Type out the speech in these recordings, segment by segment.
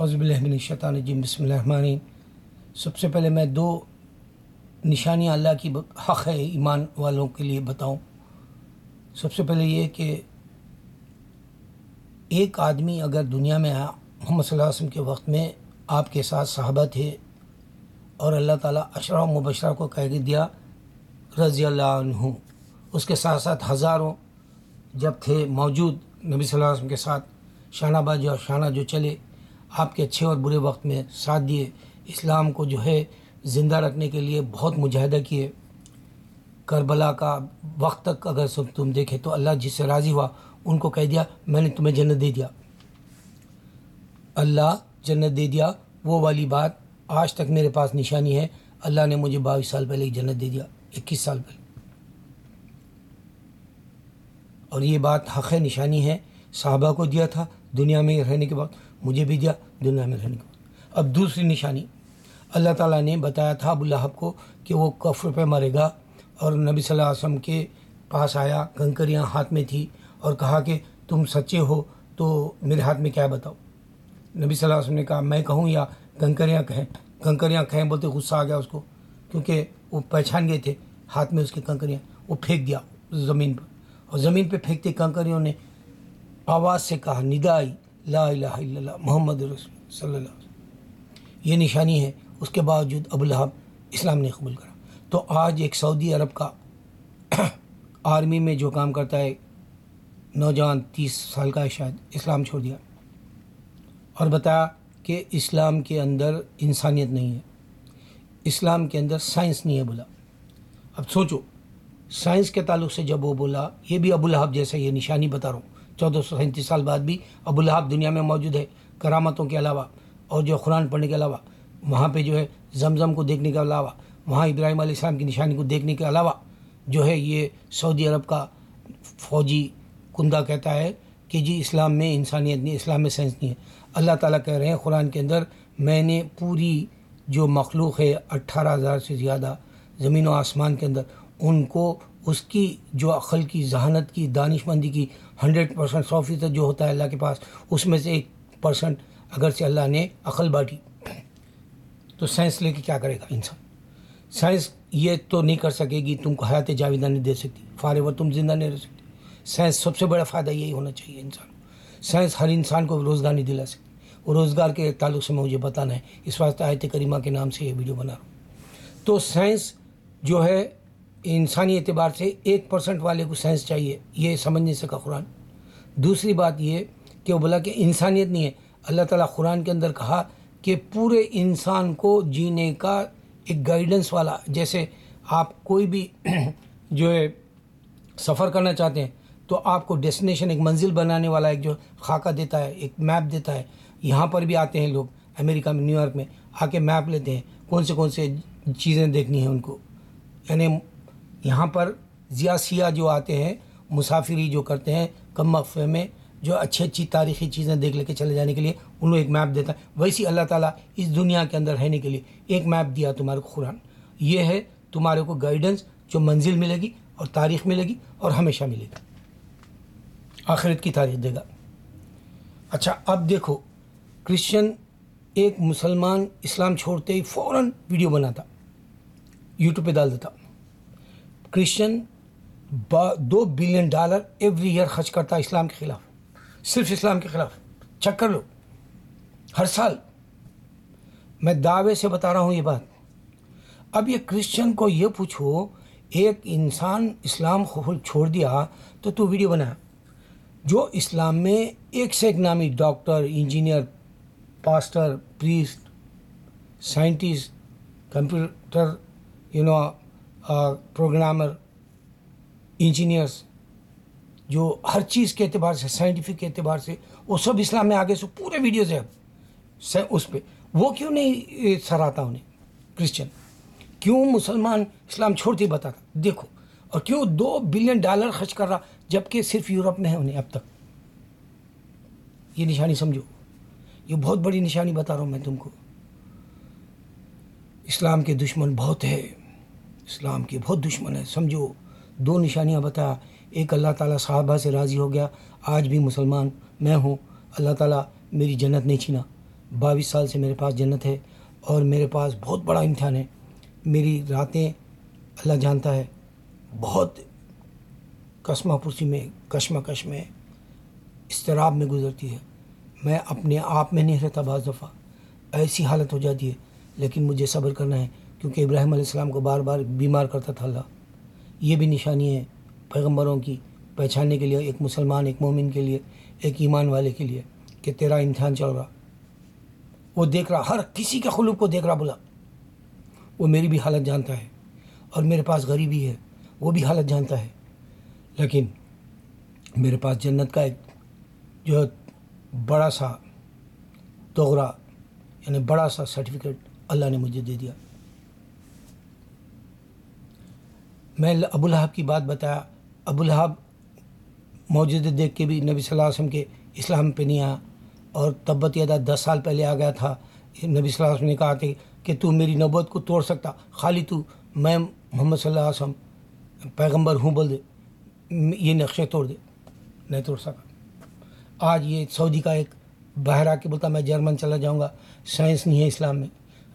अज़बिलमिनशतानजीम बसमीम सबसे पहले मैं दो निशानियाँ अल्लाह की हक़ है ईमान वालों के लिए बताऊं सबसे पहले ये कि एक आदमी अगर दुनिया में आया मोहम्मद वसम के वक्त में आपके साथ साहबा थे और अल्लाह ताला अशरा मुबशरा को कह दिया रज़ी अल्लाह उसके साथ साथ हज़ारों जब थे मौजूद नबी वसम के साथ शानाबाज और शाना जो चले आपके अच्छे और बुरे वक्त में साथ दिए इस्लाम को जो है ज़िंदा रखने के लिए बहुत मुजाहिदा किए करबला का वक्त तक अगर सब तुम देखे तो अल्लाह जिससे राज़ी हुआ उनको कह दिया मैंने तुम्हें जन्नत दे दिया अल्लाह जन्नत दे दिया वो वाली बात आज तक मेरे पास निशानी है अल्लाह ने मुझे बाईस साल पहले जन्नत दे दिया इक्कीस साल पहले और ये बात हक़ निशानी है साहबा को दिया था दुनिया में रहने के बाद मुझे दिया दुनिया में रहने को अब दूसरी निशानी अल्लाह ताला ने बताया था अबू लहब को कि वो कफ्र पे मरेगा और नबी सल्लल्लाहु अलैहि वसल्लम के पास आया कंकरियाँ हाथ में थी और कहा कि तुम सच्चे हो तो मेरे हाथ में क्या बताओ नबी सल्लल्लाहु अलैहि वसल्लम ने कहा मैं कहूँ या कंकरियाँ कहें कंकरियाँ कहें बोलते गुस्सा आ गया उसको क्योंकि वो पहचान गए थे हाथ में उसके कंकरियाँ वो फेंक दिया ज़मीन पर और ज़मीन पर फेंकते कंकरियों ने आवाज़ से कहा निदा आई ला ला मोहम्मद सल्ला ये निशानी है उसके बावजूद अबू इस्लाम ने कबूल करा तो आज एक सऊदी अरब का आर्मी में जो काम करता है नौजवान तीस साल का है शायद इस्लाम छोड़ दिया और बताया कि इस्लाम के अंदर इंसानियत नहीं है इस्लाम के अंदर साइंस नहीं है बोला अब सोचो साइंस के ताल्लुक से जब वो बोला ये भी अबूलहब जैसा ये निशानी बता रहा हूँ चौदह सौ सैंतीस साल बाद भी अबुलहाब दुनिया में मौजूद है करामतों के अलावा और जो कुरान पढ़ने के अलावा वहाँ पे जो है जमजम को देखने के अलावा वहाँ इब्राहिम आलाम की निशानी को देखने के अलावा जो है ये सऊदी अरब का फौजी कुंदा कहता है कि जी इस्लाम में इंसानियत नहीं इस्लाम में साइंस नहीं है अल्लाह ताला कह रहे हैं कुरान के अंदर मैंने पूरी जो मखलूक है अट्ठारह हज़ार से ज़्यादा ज़मीन व आसमान के अंदर उनको उसकी जो अखल की जहानत की दानिशमंदी की हंड्रेड परसेंट सौ फीसद जो होता है अल्लाह के पास उसमें से एक परसेंट अगर से अल्लाह ने अकल बांटी तो साइंस लेके क्या करेगा इंसान साइंस ये तो नहीं कर सकेगी तुमको हयात जाविदा नहीं दे सकती फारेवर तुम जिंदा नहीं रह सकती साइंस सबसे बड़ा फ़ायदा यही होना चाहिए इंसान को साइंस हर इंसान को रोज़गार नहीं दिला सकती और रोज़गार के ताल्लुक से मुझे बताना है इस वास्ते आयत करीमा के नाम से ये वीडियो बना रहा हूँ तो साइंस जो है इंसानी एतबार से एक परसेंट वाले को साइंस चाहिए ये समझ नहीं सका कुरान दूसरी बात ये कि वो बोला कि इंसानियत नहीं है अल्लाह ताला कुरान के अंदर कहा कि पूरे इंसान को जीने का एक गाइडेंस वाला जैसे आप कोई भी जो है सफ़र करना चाहते हैं तो आपको डेस्टिनेशन एक मंजिल बनाने वाला एक जो खाका देता है एक मैप देता है यहाँ पर भी आते हैं लोग अमेरिका में न्यूयॉर्क में आके मैप लेते हैं कौन से कौन से चीज़ें देखनी है उनको यानी यहाँ पर ज़िया सिया जो आते हैं मुसाफिरी जो करते हैं कम वक्फे में जो अच्छी अच्छी तारीखी चीज़ें देख लेके चले जाने के लिए उन लोग एक मैप देता है वैसी अल्लाह ताला इस दुनिया के अंदर रहने के लिए एक मैप दिया तुम्हारे को कुरान ये है तुम्हारे को गाइडेंस जो मंजिल मिलेगी और तारीख मिलेगी और हमेशा मिलेगी आखिरत की तारीख देगा अच्छा अब देखो क्रिश्चियन एक मुसलमान इस्लाम छोड़ते ही फ़ौर वीडियो बनाता यूट्यूब पे डाल देता क्रिश्चियन दो बिलियन डॉलर एवरी ईयर खर्च करता है इस्लाम के ख़िलाफ़ सिर्फ इस्लाम के ख़िलाफ़ चेक कर लो हर साल मैं दावे से बता रहा हूँ ये बात अब ये क्रिश्चियन को ये पूछो एक इंसान इस्लाम छोड़ दिया तो तू वीडियो बना जो इस्लाम में एक से एक नामी doctor engineer pastor priest scientist computer you know programmer engineers जो हर चीज़ के अतबार से साइंटिफिक के अतबार से वो सब इस्लाम में आगे से पूरे वीडियोज़ है उस पर वो क्यों नहीं सराहता उन्हें क्रिश्चियन क्यों मुसलमान इस्लाम छोड़ते बताता देखो और क्यों दो बिलियन डॉलर खर्च कर रहा जबकि सिर्फ यूरोप में है उन्हें अब तक ये निशानी समझो ये बहुत बड़ी निशानी बता रहा हूँ मैं तुमको इस्लाम के दुश्मन बहुत है इस्लाम के बहुत दुश्मन है समझो दो निशानियाँ बताया एक अल्लाह ताला साहबा से राज़ी हो गया आज भी मुसलमान मैं हूँ अल्लाह ताला मेरी जन्नत नहीं छीना बाईस साल से मेरे पास जन्नत है और मेरे पास बहुत बड़ा इम्तहान है मेरी रातें अल्लाह जानता है बहुत पुरसी में कश में इसतराब में गुजरती है मैं अपने आप में नहीं रहता बज दफ़ा ऐसी हालत हो जाती है लेकिन मुझे सब्र करना है क्योंकि इब्राहिम आसमाम को बार बार बीमार करता था अल्लाह ये भी निशानी है पैगम्बरों की पहचानने के लिए एक मुसलमान एक मोमिन के लिए एक ईमान वाले के लिए कि तेरा इम्तहान चल रहा वो देख रहा हर किसी के खलूब को देख रहा बोला वो मेरी भी हालत जानता है और मेरे पास गरीबी है वो भी हालत जानता है लेकिन मेरे पास जन्नत का एक जो बड़ा सा दोगरा यानी बड़ा सा सर्टिफिकेट अल्लाह ने मुझे दे दिया मैं अबूलहब की बात बताया अबूलहब मौजूद देख के भी नबी सल्लल्लाहु अलैहि वसल्लम के इस्लाम पे नहीं आया और तब्बत यदा दस साल पहले आ गया था नबी सल्लल्लाहु अलैहि वसल्लम ने कहा थे कि तू मेरी नौबत को तोड़ सकता खाली तू मैं मोहम्मद सल्लल्लाहु अलैहि पैगम्बर हूँ बोल दे ये नक्शे तोड़ दे नहीं तोड़ सका आज ये सऊदी का एक बाहर आके बोलता मैं जर्मन चला जाऊँगा साइंस नहीं है इस्लाम में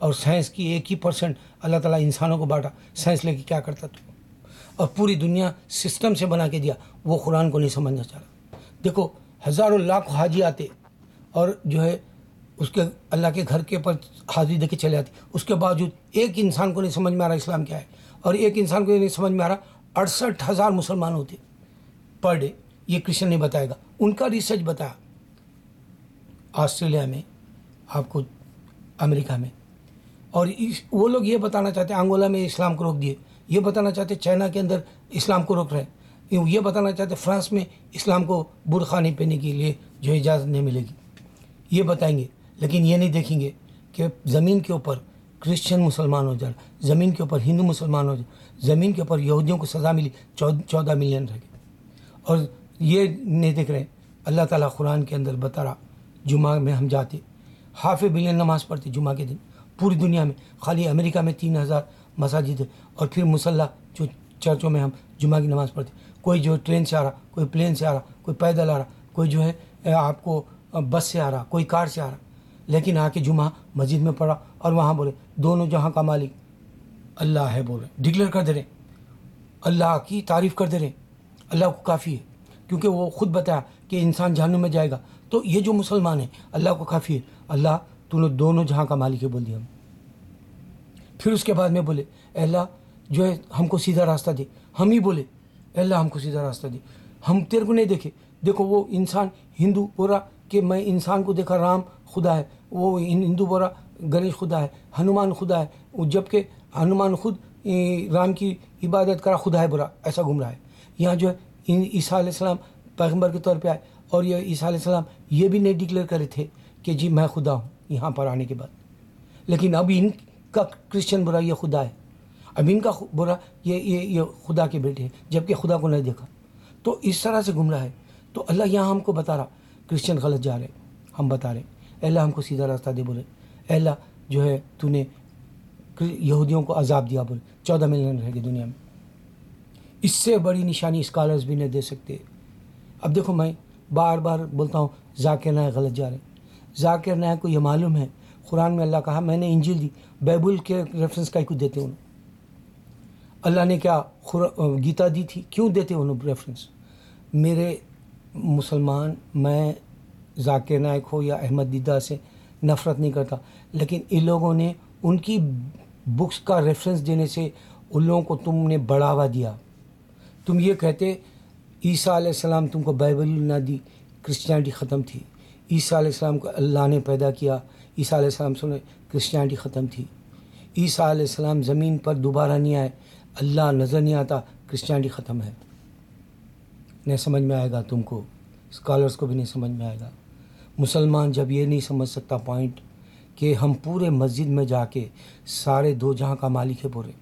और साइंस की एक ही परसेंट अल्लाह ताला इंसानों को बांटा साइंस लेके क्या करता तू और पूरी दुनिया सिस्टम से बना के दिया वो कुरान को नहीं समझना चाह रहा देखो हज़ारों लाख हाजी आते और जो है उसके अल्लाह के घर के ऊपर हाजिरी दे के चले जाते उसके बावजूद एक इंसान को नहीं समझ में आ रहा इस्लाम क्या है और एक इंसान को नहीं समझ में आ रहा अड़सठ हज़ार मुसलमान होते पर डे ये क्रिश्चन ने बताएगा उनका रिसर्च बताया ऑस्ट्रेलिया में आपको अमेरिका में और इस वो लोग ये बताना चाहते हैं अंगोला में इस्लाम को रोक दिए ये बताना चाहते चाइना के अंदर इस्लाम को रोक रहे हैं ये बताना चाहते फ्रांस में इस्लाम को बुरखा नहीं पहनने के लिए जो इजाज़त नहीं मिलेगी ये बताएंगे लेकिन ये नहीं देखेंगे कि ज़मीन के ऊपर क्रिश्चियन मुसलमान हो जाए ज़मीन के ऊपर हिंदू मुसलमान हो जाए ज़मीन के ऊपर यहूदियों को सज़ा मिली चौदह मिलियन रह गए और ये नहीं देख रहे हैं अल्लाह ताला कुरान के अंदर बता रहा जुमा में हम जाते हाफ बिलियन नमाज़ पढ़ते जुमा के दिन पूरी दुनिया में खाली अमेरिका में तीन हज़ार मसाजिद और फिर मुसल्ला जो चर्चों में हम जुमा की नमाज़ पढ़ते कोई जो ट्रेन से आ रहा कोई प्लेन से आ रहा कोई पैदल आ रहा कोई जो है आपको बस से आ रहा कोई कार से आ रहा लेकिन आके जुमा मस्जिद में पढ़ा और वहाँ बोले दोनों जहाँ का मालिक अल्लाह है बोल रहे डिक्लेयर कर दे रहे अल्लाह की तारीफ़ कर दे रहे अल्लाह को काफ़ी है क्योंकि वो खुद बताया कि इंसान जहनम में जाएगा तो ये जो मुसलमान है अल्लाह को काफ़ी है अल्लाह तूने दोनों जहाँ का मालिक है बोल दिया हम फिर उसके बाद में बोले अल्लाह जो है हमको सीधा रास्ता दे हम ही बोले अल्लाह हमको सीधा रास्ता दे हम तेरे को नहीं देखे देखो वो इंसान हिंदू बोरा कि मैं इंसान को देखा राम खुदा है वो हिंदू बोरा गणेश खुदा है हनुमान खुदा है जबकि हनुमान खुद राम की इबादत करा खुदा है बुरा ऐसा घूम रहा है यहाँ जो है ईसा आसमाम पैगम्बर के तौर पर आए और यह ईसा आसमाम ये भी नहीं डिक्लेयर करे थे कि जी मैं खुदा हूँ यहाँ पर आने के बाद लेकिन अब इन का क्रिश्चियन बुरा ये खुदा है अमीन का बुरा ये ये ये खुदा के बेटे हैं जबकि खुदा को नहीं देखा तो इस तरह से रहा है तो अल्लाह यहाँ हमको बता रहा क्रिश्चियन गलत जा रहे हम बता रहे अल्लाह हमको सीधा रास्ता दे बोले अल्लाह जो है तूने यहूदियों को अजाब दिया बोले चौदह मिलियन रह दुनिया में इससे बड़ी निशानी स्कॉलर्स भी नहीं दे सकते अब देखो मैं बार बार बोलता हूँ जाकिर नायक गलत जा रहे जाकिर नायक को यह मालूम है कुरान में अल्लाह कहा मैंने इंजिल दी बैबुल के रेफरेंस का ही कुछ देते उन्हें अल्लाह ने क्या गीता दी थी क्यों देते उन्हें रेफरेंस मेरे मुसलमान मैं जाकिर नायक हो या अहमद दीदा से नफ़रत नहीं करता लेकिन इन लोगों ने उनकी बुक्स का रेफरेंस देने से उन लोगों को तुमने बढ़ावा दिया तुम ये कहते ईसा आसमाम तुमको बाइबल ना दी क्रिश्चियनिटी ख़त्म थी ईसा आसमाम को अल्लाह ने पैदा किया ईसा आसमाम सुने क्रिश्चानिटी ख़त्म थी ईसा आसमाम ज़मीन पर दोबारा नहीं आए अल्लाह नज़र नहीं आता क्रिश्चानिटी ख़त्म है नहीं समझ में आएगा तुमको स्कॉलर्स को भी नहीं समझ में आएगा मुसलमान जब ये नहीं समझ सकता पॉइंट कि हम पूरे मस्जिद में जाके सारे दो जहाँ का मालिक है पूरे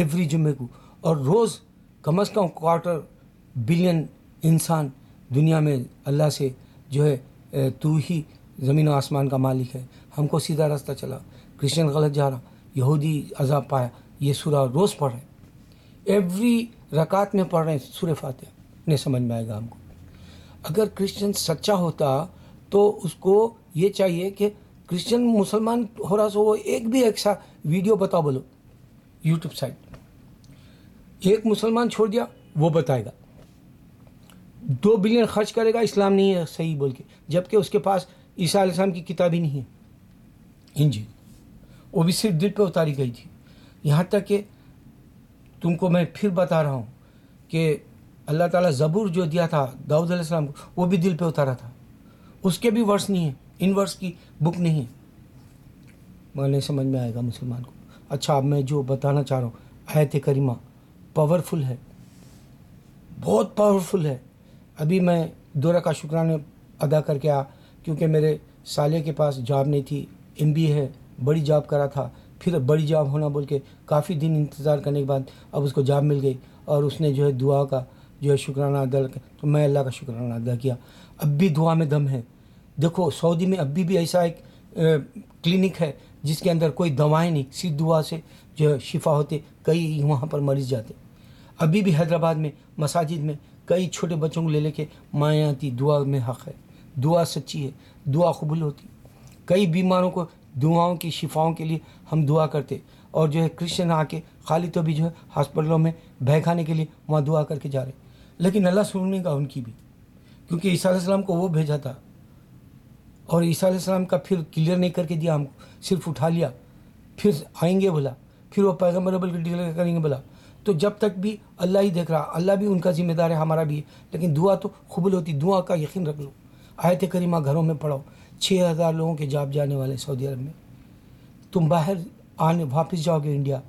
एवरी जुम्मे को और रोज़ कम अज़ कम क्वार्टर बिलियन इंसान दुनिया में अल्लाह से जो है तू ही ज़मीन आसमान का मालिक है हमको सीधा रास्ता चला क्रिश्चियन गलत जा रहा यहूदी अजाब पाया ये सूरा रोज़ पढ़ रहे एवरी रकात में पढ़ रहे हैं सूर्य फातह नहीं समझ में आएगा हमको अगर क्रिश्चियन सच्चा होता तो उसको ये चाहिए कि क्रिश्चियन मुसलमान हो रहा सो तो वो एक भी एक वीडियो बताओ बोलो यूट्यूब साइट एक मुसलमान छोड़ दिया वो बताएगा दो बिलियन खर्च करेगा इस्लाम नहीं है सही बोल के जबकि उसके पास ईसा की किताब ही नहीं है इंजिन वो भी सिर्फ दिल पे उतारी गई थी यहाँ तक कि तुमको मैं फिर बता रहा हूँ कि अल्लाह ताला ज़बूर जो दिया था दाऊद अलैहिस्सलाम को वो भी दिल पे उतारा था उसके भी वर्ष नहीं है इन वर्ष की बुक नहीं है मैंने नहीं समझ में आएगा मुसलमान को अच्छा अब मैं जो बताना चाह रहा हूँ आयत करीमा पावरफुल है बहुत पावरफुल है अभी मैं दौरा का शुक्राना अदा करके आ क्योंकि मेरे साले के पास जॉब नहीं थी एम है बड़ी जॉब करा था फिर बड़ी जॉब होना बोल के काफ़ी दिन इंतज़ार करने के बाद अब उसको जॉब मिल गई और उसने जो है दुआ का जो है शुक्राना अदा तो मैं अल्लाह का शुक्राना अदा किया अब भी दुआ में दम है देखो सऊदी में अभी भी ऐसा एक क्लिनिक है जिसके अंदर कोई दवाएं नहीं सिर्फ दुआ से जो है शिफा होते कई वहाँ पर मरीज जाते अभी भी हैदराबाद में मसाजिद में कई छोटे बच्चों को ले लेके माएँ आती दुआ में हक़ है दुआ सच्ची है दुआ कबूल होती कई बीमारों को दुआओं की शिफाओं के लिए हम दुआ करते और जो है क्रिश्चियन आके खाली तो भी जो है हॉस्पिटलों में बह खाने के लिए वहाँ दुआ करके जा रहे लेकिन अल्लाह सुनने का उनकी भी क्योंकि ईसा सलाम को वो भेजा था और ईसा सलाम का फिर क्लियर नहीं करके दिया हमको सिर्फ उठा लिया फिर आएंगे बोला फिर वो पैगम्बर बल के डिक्लेयर करेंगे बोला तो जब तक भी अल्लाह ही देख रहा अल्लाह भी उनका जिम्मेदार है हमारा भी है लेकिन दुआ तो खुबल होती दुआ का यकीन रख लो आयत करीमा घरों में पढ़ो छः हज़ार लोगों के जाप जाने वाले सऊदी अरब में तुम बाहर आने वापस जाओगे इंडिया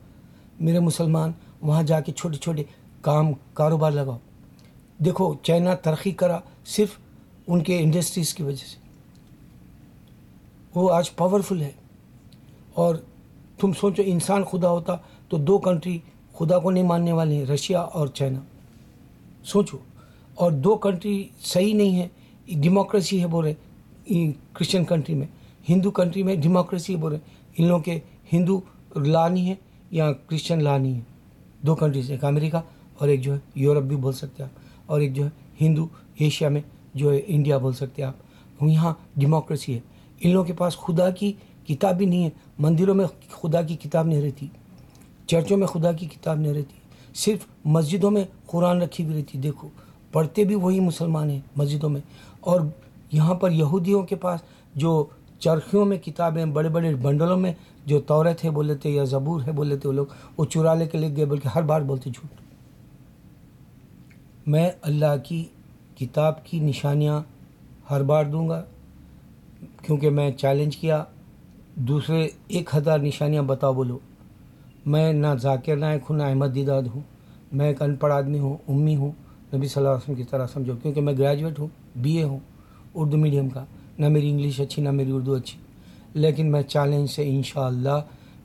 मेरे मुसलमान वहाँ जाके छोटे छोटे काम कारोबार लगाओ देखो चाइना तरक्की करा सिर्फ उनके इंडस्ट्रीज़ की वजह से वो आज पावरफुल है और तुम सोचो इंसान खुदा होता तो दो कंट्री खुदा को नहीं मानने वाले हैं रशिया और चाइना सोचो और दो कंट्री सही नहीं है डेमोक्रेसी है बोल रहे क्रिश्चियन कंट्री में हिंदू कंट्री में डेमोक्रेसी हैं इन लोगों के हिंदू लानी है या क्रिश्चियन लानी है दो कंट्रीज एक अमेरिका और एक जो है यूरोप भी बोल सकते हैं आप और एक जो है हिंदू एशिया में जो है इंडिया बोल सकते हैं आप तो यहाँ डेमोक्रेसी है इन लोगों के पास खुदा की किताब भी नहीं है मंदिरों में खुदा की किताब नहीं रहती चर्चों में खुदा की किताब नहीं रहती सिर्फ मस्जिदों में कुरान रखी हुई रहती देखो पढ़ते भी वही मुसलमान हैं मस्जिदों में और यहाँ पर यहूदियों के पास जो चरखियों में किताबें बड़े बड़े बंडलों में जो तौरत है बोले थे या ज़बूर है बोले थे वो लोग वो चुरा ले के ले गए बल्कि हर बार बोलते झूठ मैं अल्लाह की किताब की निशानियाँ हर बार दूंगा क्योंकि मैं चैलेंज किया दूसरे एक हज़ार निशानियाँ बताओ बोलो मैं ना जाकिर नायक हूँ ना अहमद दीदाद हूँ मैं एक अनपढ़ आदमी हूँ उम्मी हूँ नबी सल्लल्लाहु अलैहि वसल्लम की तरह समझो क्योंकि मैं ग्रेजुएट हूँ बीए हूँ उर्दू मीडियम का ना मेरी इंग्लिश अच्छी ना मेरी उर्दू अच्छी लेकिन मैं चैलेंज से इन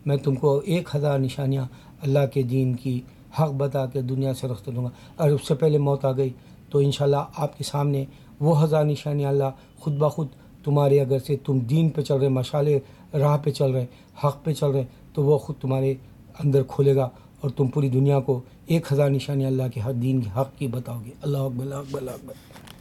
मैं तुमको एक हज़ार निशानियाँ अल्लाह के दीन की हक बता के दुनिया से रखते दूँगा और उससे पहले मौत आ गई तो इन आपके सामने वो हज़ार निशानियाँ अल्लाह खुद ब खुद तुम्हारे अगर से तुम दीन पे चल रहे मशाले राह पे चल रहे हक पे चल रहे तो वो खुद तुम्हारे अंदर खोलेगा और तुम पूरी दुनिया को एक हज़ार निशानी अल्लाह के हर दीन के हक़ की बताओगे अल्लाह अकबर अकबर अकबर